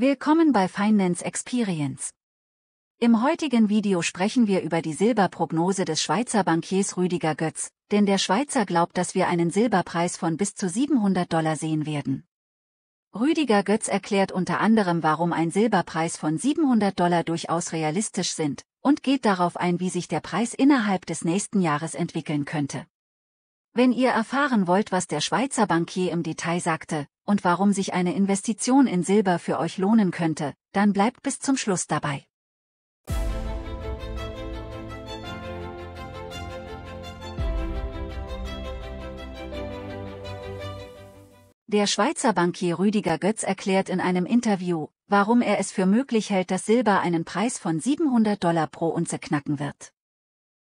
Willkommen bei Finance Experience. Im heutigen Video sprechen wir über die Silberprognose des Schweizer Bankiers Rüdiger Götz, denn der Schweizer glaubt, dass wir einen Silberpreis von bis zu 700 Dollar sehen werden. Rüdiger Götz erklärt unter anderem, warum ein Silberpreis von 700 Dollar durchaus realistisch sind, und geht darauf ein, wie sich der Preis innerhalb des nächsten Jahres entwickeln könnte. Wenn ihr erfahren wollt, was der Schweizer Bankier im Detail sagte, und warum sich eine Investition in Silber für euch lohnen könnte, dann bleibt bis zum Schluss dabei. Der Schweizer Bankier Rüdiger Götz erklärt in einem Interview, warum er es für möglich hält, dass Silber einen Preis von 700 Dollar pro Unze knacken wird.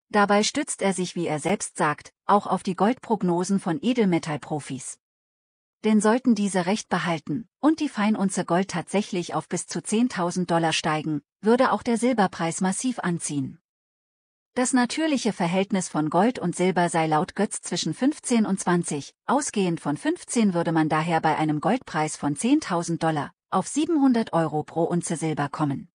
Dabei stützt er sich, wie er selbst sagt, auch auf die Goldprognosen von Edelmetallprofis denn sollten diese Recht behalten und die Feinunze Gold tatsächlich auf bis zu 10.000 Dollar steigen, würde auch der Silberpreis massiv anziehen. Das natürliche Verhältnis von Gold und Silber sei laut Götz zwischen 15 und 20, ausgehend von 15 würde man daher bei einem Goldpreis von 10.000 Dollar auf 700 Euro pro Unze Silber kommen.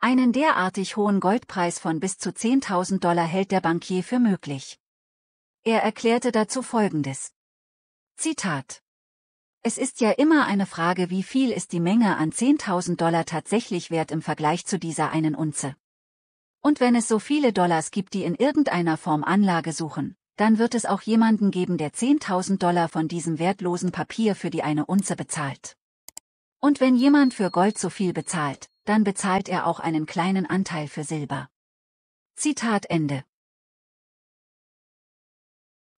Einen derartig hohen Goldpreis von bis zu 10.000 Dollar hält der Bankier für möglich. Er erklärte dazu Folgendes. Zitat es ist ja immer eine Frage, wie viel ist die Menge an 10.000 Dollar tatsächlich wert im Vergleich zu dieser einen Unze. Und wenn es so viele Dollars gibt, die in irgendeiner Form Anlage suchen, dann wird es auch jemanden geben, der 10.000 Dollar von diesem wertlosen Papier für die eine Unze bezahlt. Und wenn jemand für Gold so viel bezahlt, dann bezahlt er auch einen kleinen Anteil für Silber. Zitat Ende.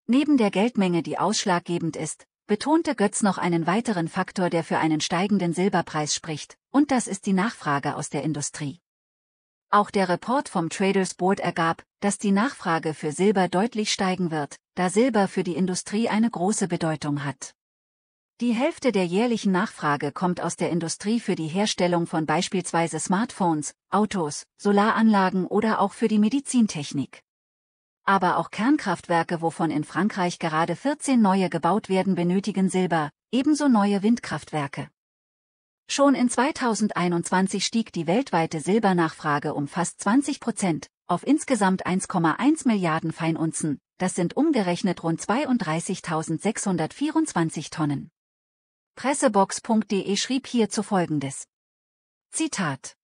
Neben der Geldmenge, die ausschlaggebend ist, betonte Götz noch einen weiteren Faktor, der für einen steigenden Silberpreis spricht, und das ist die Nachfrage aus der Industrie. Auch der Report vom Traders Board ergab, dass die Nachfrage für Silber deutlich steigen wird, da Silber für die Industrie eine große Bedeutung hat. Die Hälfte der jährlichen Nachfrage kommt aus der Industrie für die Herstellung von beispielsweise Smartphones, Autos, Solaranlagen oder auch für die Medizintechnik aber auch Kernkraftwerke, wovon in Frankreich gerade 14 neue gebaut werden, benötigen Silber, ebenso neue Windkraftwerke. Schon in 2021 stieg die weltweite Silbernachfrage um fast 20 Prozent auf insgesamt 1,1 Milliarden Feinunzen, das sind umgerechnet rund 32.624 Tonnen. Pressebox.de schrieb hierzu folgendes. Zitat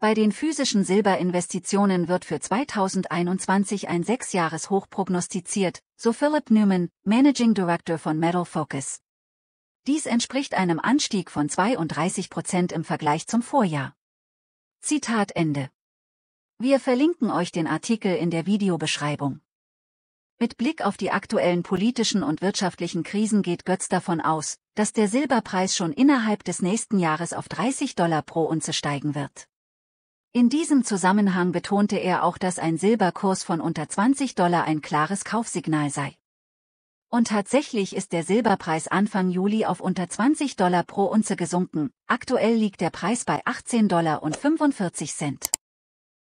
bei den physischen Silberinvestitionen wird für 2021 ein Sechsjahreshoch prognostiziert, so Philip Newman, Managing Director von Metal Focus. Dies entspricht einem Anstieg von 32 Prozent im Vergleich zum Vorjahr. Zitat Ende. Wir verlinken euch den Artikel in der Videobeschreibung. Mit Blick auf die aktuellen politischen und wirtschaftlichen Krisen geht Götz davon aus, dass der Silberpreis schon innerhalb des nächsten Jahres auf 30 Dollar pro Unze steigen wird. In diesem Zusammenhang betonte er auch, dass ein Silberkurs von unter 20 Dollar ein klares Kaufsignal sei. Und tatsächlich ist der Silberpreis Anfang Juli auf unter 20 Dollar pro Unze gesunken, aktuell liegt der Preis bei 18 Dollar und 45 Cent.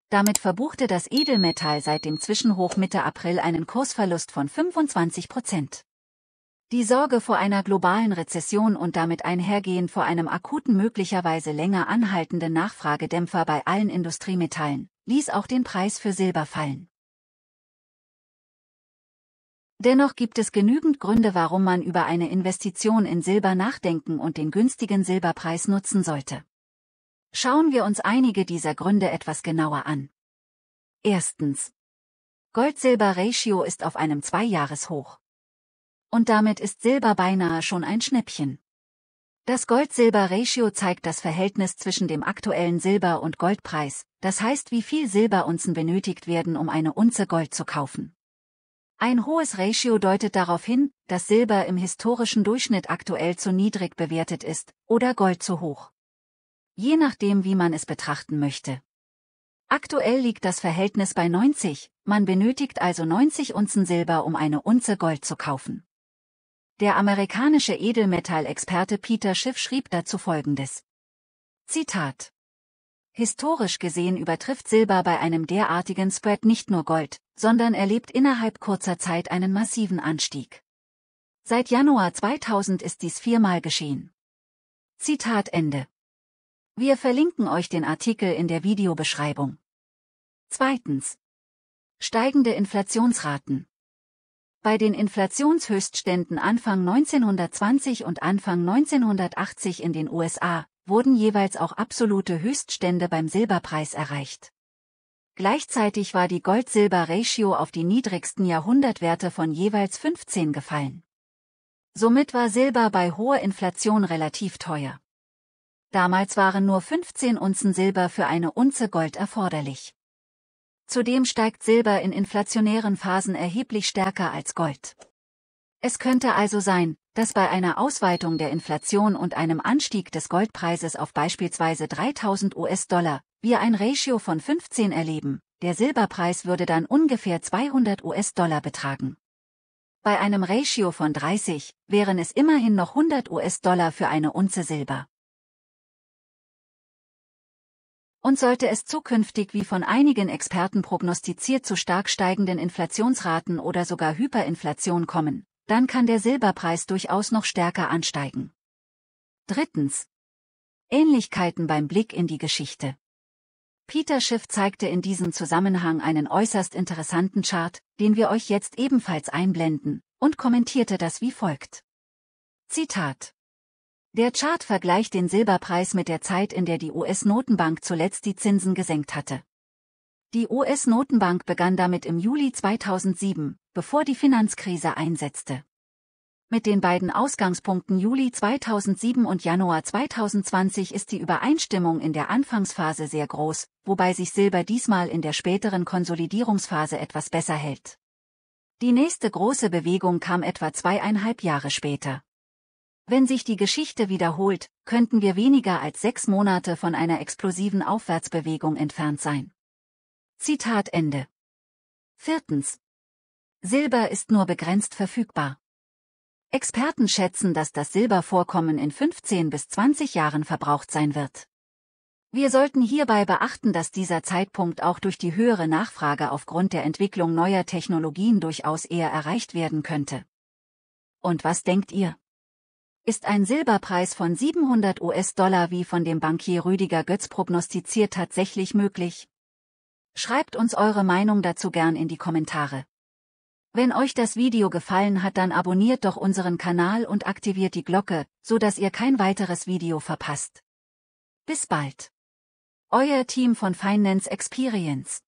Damit verbuchte das Edelmetall seit dem Zwischenhoch Mitte April einen Kursverlust von 25 Prozent. Die Sorge vor einer globalen Rezession und damit einhergehend vor einem akuten möglicherweise länger anhaltenden Nachfragedämpfer bei allen Industriemetallen, ließ auch den Preis für Silber fallen. Dennoch gibt es genügend Gründe, warum man über eine Investition in Silber nachdenken und den günstigen Silberpreis nutzen sollte. Schauen wir uns einige dieser Gründe etwas genauer an. Erstens. Gold-Silber-Ratio ist auf einem Zweijahreshoch und damit ist Silber beinahe schon ein Schnäppchen. Das Gold-Silber-Ratio zeigt das Verhältnis zwischen dem aktuellen Silber- und Goldpreis, das heißt wie viel Silberunzen benötigt werden, um eine Unze Gold zu kaufen. Ein hohes Ratio deutet darauf hin, dass Silber im historischen Durchschnitt aktuell zu niedrig bewertet ist oder Gold zu hoch. Je nachdem, wie man es betrachten möchte. Aktuell liegt das Verhältnis bei 90, man benötigt also 90 Unzen Silber, um eine Unze Gold zu kaufen. Der amerikanische Edelmetallexperte Peter Schiff schrieb dazu folgendes. Zitat. Historisch gesehen übertrifft Silber bei einem derartigen Spread nicht nur Gold, sondern erlebt innerhalb kurzer Zeit einen massiven Anstieg. Seit Januar 2000 ist dies viermal geschehen. Zitat Ende. Wir verlinken euch den Artikel in der Videobeschreibung. Zweitens. Steigende Inflationsraten. Bei den Inflationshöchstständen Anfang 1920 und Anfang 1980 in den USA wurden jeweils auch absolute Höchststände beim Silberpreis erreicht. Gleichzeitig war die Gold-Silber-Ratio auf die niedrigsten Jahrhundertwerte von jeweils 15 gefallen. Somit war Silber bei hoher Inflation relativ teuer. Damals waren nur 15 Unzen Silber für eine Unze Gold erforderlich. Zudem steigt Silber in inflationären Phasen erheblich stärker als Gold. Es könnte also sein, dass bei einer Ausweitung der Inflation und einem Anstieg des Goldpreises auf beispielsweise 3000 US-Dollar wir ein Ratio von 15 erleben, der Silberpreis würde dann ungefähr 200 US-Dollar betragen. Bei einem Ratio von 30 wären es immerhin noch 100 US-Dollar für eine Unze Silber und sollte es zukünftig wie von einigen Experten prognostiziert zu stark steigenden Inflationsraten oder sogar Hyperinflation kommen, dann kann der Silberpreis durchaus noch stärker ansteigen. Drittens. Ähnlichkeiten beim Blick in die Geschichte. Peter Schiff zeigte in diesem Zusammenhang einen äußerst interessanten Chart, den wir euch jetzt ebenfalls einblenden, und kommentierte das wie folgt. Zitat der Chart vergleicht den Silberpreis mit der Zeit, in der die US-Notenbank zuletzt die Zinsen gesenkt hatte. Die US-Notenbank begann damit im Juli 2007, bevor die Finanzkrise einsetzte. Mit den beiden Ausgangspunkten Juli 2007 und Januar 2020 ist die Übereinstimmung in der Anfangsphase sehr groß, wobei sich Silber diesmal in der späteren Konsolidierungsphase etwas besser hält. Die nächste große Bewegung kam etwa zweieinhalb Jahre später. Wenn sich die Geschichte wiederholt, könnten wir weniger als sechs Monate von einer explosiven Aufwärtsbewegung entfernt sein. Zitat Ende. Viertens. Silber ist nur begrenzt verfügbar. Experten schätzen, dass das Silbervorkommen in 15 bis 20 Jahren verbraucht sein wird. Wir sollten hierbei beachten, dass dieser Zeitpunkt auch durch die höhere Nachfrage aufgrund der Entwicklung neuer Technologien durchaus eher erreicht werden könnte. Und was denkt ihr? ist ein Silberpreis von 700 US-Dollar wie von dem Bankier Rüdiger Götz prognostiziert tatsächlich möglich? Schreibt uns eure Meinung dazu gern in die Kommentare. Wenn euch das Video gefallen hat, dann abonniert doch unseren Kanal und aktiviert die Glocke, so dass ihr kein weiteres Video verpasst. Bis bald. Euer Team von Finance Experience.